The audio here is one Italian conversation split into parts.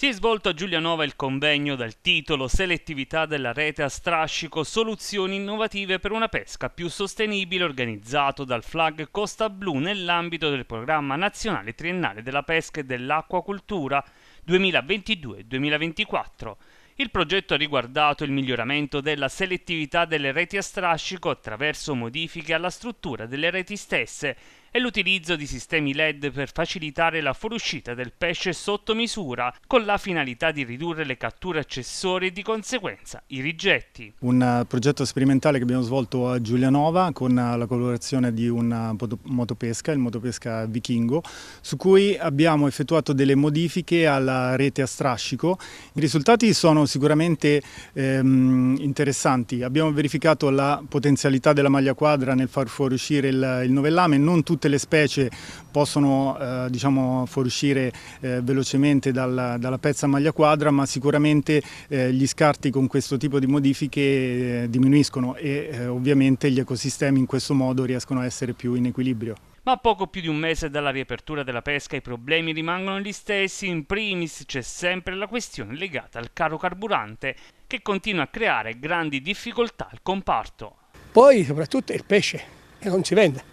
Si è svolto a Giulianova il convegno dal titolo Selettività della rete a strascico, soluzioni innovative per una pesca più sostenibile organizzato dal Flag Costa Blu nell'ambito del programma nazionale triennale della pesca e dell'acquacultura 2022-2024. Il progetto ha riguardato il miglioramento della selettività delle reti a strascico attraverso modifiche alla struttura delle reti stesse e l'utilizzo di sistemi LED per facilitare la fuoriuscita del pesce sotto misura, con la finalità di ridurre le catture accessorie e di conseguenza i rigetti. Un eh, progetto sperimentale che abbiamo svolto a Giulianova con eh, la collaborazione di un eh, motopesca, il motopesca Vichingo, su cui abbiamo effettuato delle modifiche alla rete a strascico. I risultati sono sicuramente ehm, interessanti. Abbiamo verificato la potenzialità della maglia quadra nel far fuoriuscire il, il novellame, non tutti tutte le specie possono eh, diciamo, fuoriuscire eh, velocemente dalla, dalla, pezza maglia quadra, ma sicuramente eh, gli scarti con questo tipo di modifiche eh, diminuiscono e eh, ovviamente gli ecosistemi in questo modo riescono a essere più in equilibrio. Ma a poco più di un mese dalla riapertura della pesca i problemi rimangono gli stessi, in primis c'è sempre la questione legata al caro carburante che continua a creare grandi difficoltà al comparto. Poi soprattutto il pesce che non si vende,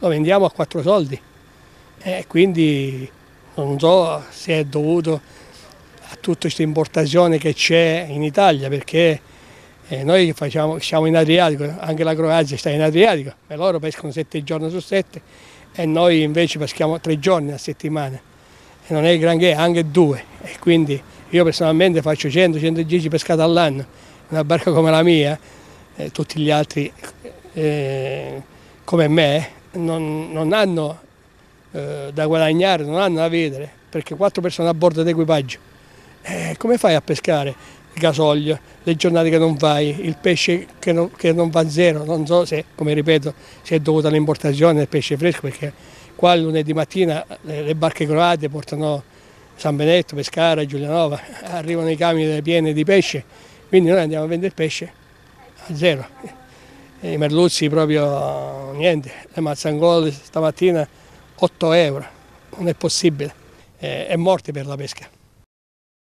lo vendiamo a quattro soldi. E quindi non so se è dovuto a tutta questa importazione che c'è in Italia, perché eh, noi facciamo, siamo in Adriatico, anche la Croazia sta in Adriatico, e loro pescano sette giorni su sette e noi invece peschiamo tre giorni a settimana. E non è granché, anche due. E quindi io personalmente faccio 100-110 pescate all'anno. in Una barca come la mia, eh, tutti gli altri eh, come me, non, non hanno eh, da guadagnare, non hanno da vedere, perché quattro persone a bordo d'equipaggio. Eh, come fai a pescare il gasolio, le giornate che non vai, il pesce che non, che non va a zero? Non so se, come ripeto, se è dovuto all'importazione del pesce fresco, perché qua lunedì mattina le, le barche croate portano San Benetto, Pescara, Giulianova, arrivano i camion pieni di pesce, quindi noi andiamo a vendere il pesce a zero. I merluzzi proprio niente, le mazzangole stamattina 8 euro, non è possibile, eh, è morte per la pesca.